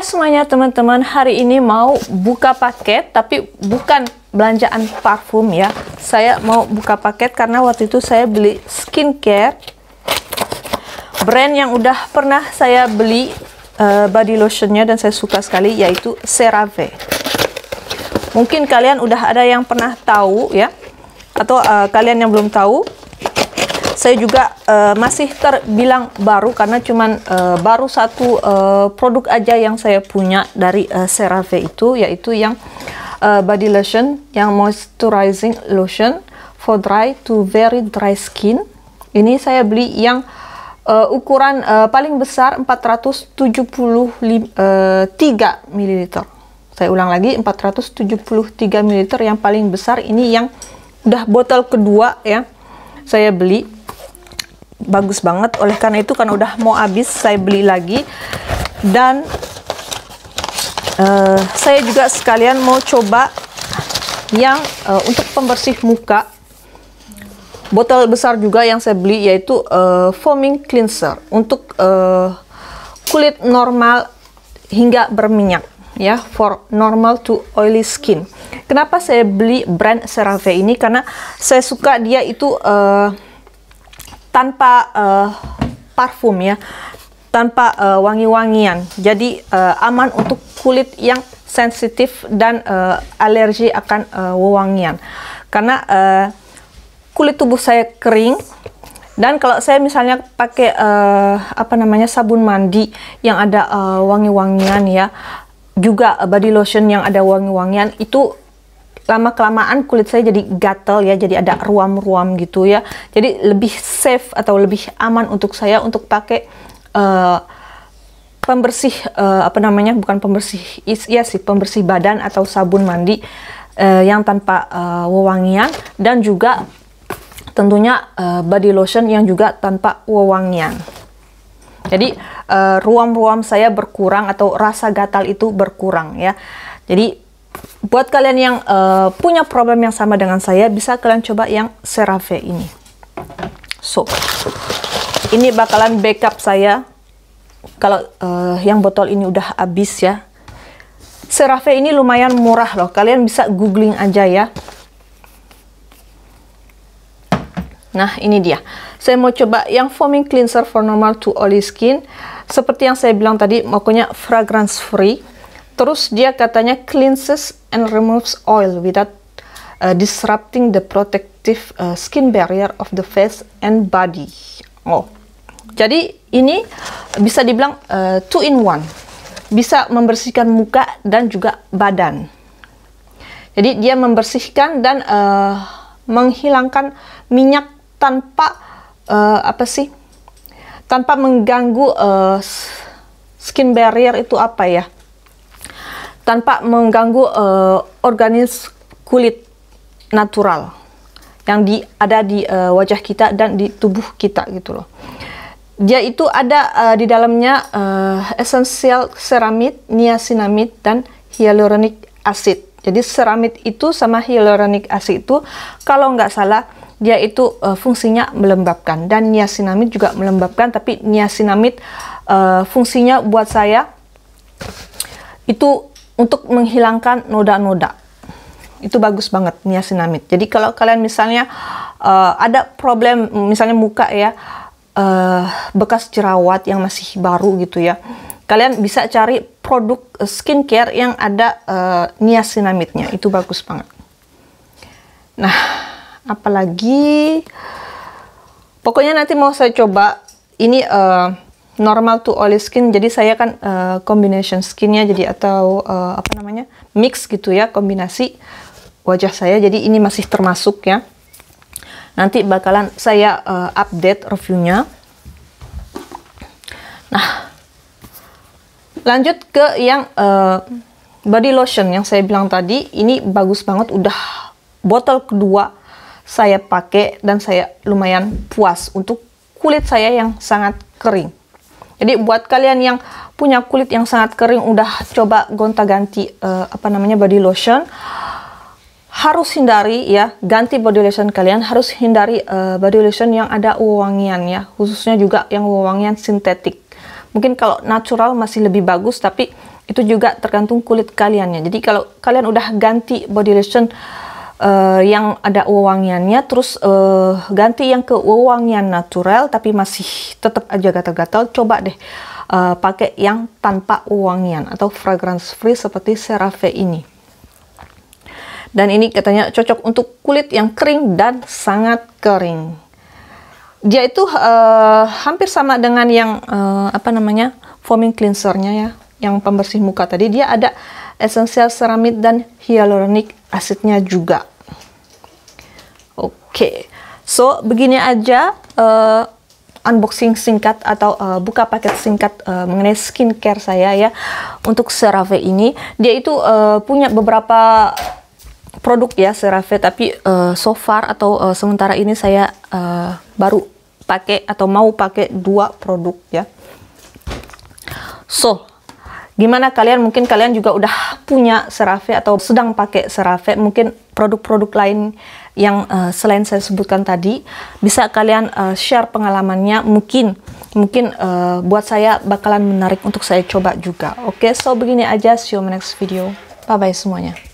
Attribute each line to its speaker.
Speaker 1: Hai semuanya teman-teman, hari ini mau buka paket tapi bukan belanjaan parfum ya. Saya mau buka paket karena waktu itu saya beli skincare brand yang udah pernah saya beli uh, body lotionnya dan saya suka sekali yaitu CeraVe. Mungkin kalian udah ada yang pernah tahu ya atau uh, kalian yang belum tahu saya juga uh, masih terbilang baru karena cuman uh, baru satu uh, produk aja yang saya punya dari uh, CeraVe itu yaitu yang uh, body lotion yang moisturizing lotion for dry to very dry skin ini saya beli yang uh, ukuran uh, paling besar 473 ml saya ulang lagi 473 ml yang paling besar ini yang udah botol kedua ya saya beli bagus banget oleh karena itu kan udah mau habis saya beli lagi dan uh, saya juga sekalian mau coba yang uh, untuk pembersih muka botol besar juga yang saya beli yaitu uh, foaming cleanser untuk uh, kulit normal hingga berminyak ya for normal to oily skin kenapa saya beli brand CeraVe ini karena saya suka dia itu uh, tanpa uh, parfum ya tanpa uh, wangi-wangian jadi uh, aman untuk kulit yang sensitif dan uh, alergi akan uh, wewangian karena uh, kulit tubuh saya kering dan kalau saya misalnya pakai uh, apa namanya sabun mandi yang ada uh, wangi-wangian ya, juga body lotion yang ada wangi-wangian itu lama kelamaan kulit saya jadi gatel ya jadi ada ruam-ruam gitu ya jadi lebih safe atau lebih aman untuk saya untuk pakai uh, pembersih uh, apa namanya bukan pembersih is ya sih pembersih badan atau sabun mandi uh, yang tanpa uh, wewangian dan juga tentunya uh, body lotion yang juga tanpa wewangian jadi ruam-ruam uh, ruam -ruam saya berkurang atau rasa gatal itu berkurang ya jadi buat kalian yang uh, punya problem yang sama dengan saya, bisa kalian coba yang CeraVe ini. So, ini bakalan backup saya kalau uh, yang botol ini udah habis ya. CeraVe ini lumayan murah loh. Kalian bisa googling aja ya. Nah, ini dia. Saya mau coba yang foaming cleanser for normal to oily skin. Seperti yang saya bilang tadi, pokoknya fragrance free Terus dia katanya cleanses and removes oil without uh, disrupting the protective uh, skin barrier of the face and body. Oh, jadi ini bisa dibilang uh, two in one, bisa membersihkan muka dan juga badan. Jadi dia membersihkan dan uh, menghilangkan minyak tanpa uh, apa sih? Tanpa mengganggu uh, skin barrier itu apa ya? tanpa mengganggu uh, eh, organis kulit natural yang di, ada di uh, wajah kita dan di tubuh kita gitu loh. Dia itu ada uh, di dalamnya uh, esensial ceramid, niacinamid dan hyaluronic acid. Jadi ceramid itu sama hyaluronic acid itu kalau nggak salah dia itu uh, fungsinya melembabkan dan niacinamid juga melembabkan tapi niacinamid uh, fungsinya buat saya itu untuk menghilangkan noda-noda. Itu bagus banget niacinamide. Jadi kalau kalian misalnya uh, ada problem misalnya muka ya uh, bekas jerawat yang masih baru gitu ya. Kalian bisa cari produk eh, skincare yang ada uh, niacinamide-nya. Itu bagus banget. Nah, apalagi pokoknya nanti mau saya coba ini uh, normal to oily skin jadi saya kan uh, combination skinnya jadi atau uh, apa namanya mix gitu ya kombinasi wajah saya jadi ini masih termasuk ya nanti bakalan saya uh, update reviewnya nah lanjut ke yang uh, body lotion yang saya bilang tadi ini bagus banget udah botol kedua saya pakai dan saya lumayan puas untuk kulit saya yang sangat kering jadi buat kalian yang punya kulit yang sangat kering udah coba gonta-ganti uh, apa namanya body lotion harus hindari ya ganti body lotion kalian harus hindari uh, body lotion yang ada wewangian ya khususnya juga yang wewangian sintetik. Mungkin kalau natural masih lebih bagus tapi itu juga tergantung kulit kalian ya. Jadi kalau kalian udah ganti body lotion uh, yang ada wewangiannya terus uh, ganti yang ke wewangian natural tapi masih tetap aja gatal-gatal coba deh uh, pakai yang tanpa wewangian atau fragrance free seperti Cerave ini dan ini katanya cocok untuk kulit yang kering dan sangat kering dia itu uh, hampir sama dengan yang uh, apa namanya foaming cleansernya ya yang pembersih muka tadi dia ada esensial ceramid dan hyaluronic asidnya juga. Oke, okay. so begini aja uh, unboxing singkat atau uh, buka paket singkat uh, mengenai skincare saya ya untuk CeraVe ini. Dia itu uh, punya beberapa produk ya CeraVe, tapi uh, so far atau uh, sementara ini saya uh, baru pakai atau mau pakai dua produk ya. So, gimana kalian mungkin kalian juga udah punya serafe atau sedang pakai serafe mungkin produk-produk lain yang uh, selain saya sebutkan tadi bisa kalian uh, share pengalamannya mungkin mungkin uh, buat saya bakalan menarik untuk saya coba juga oke okay, so begini aja see you in next video bye bye semuanya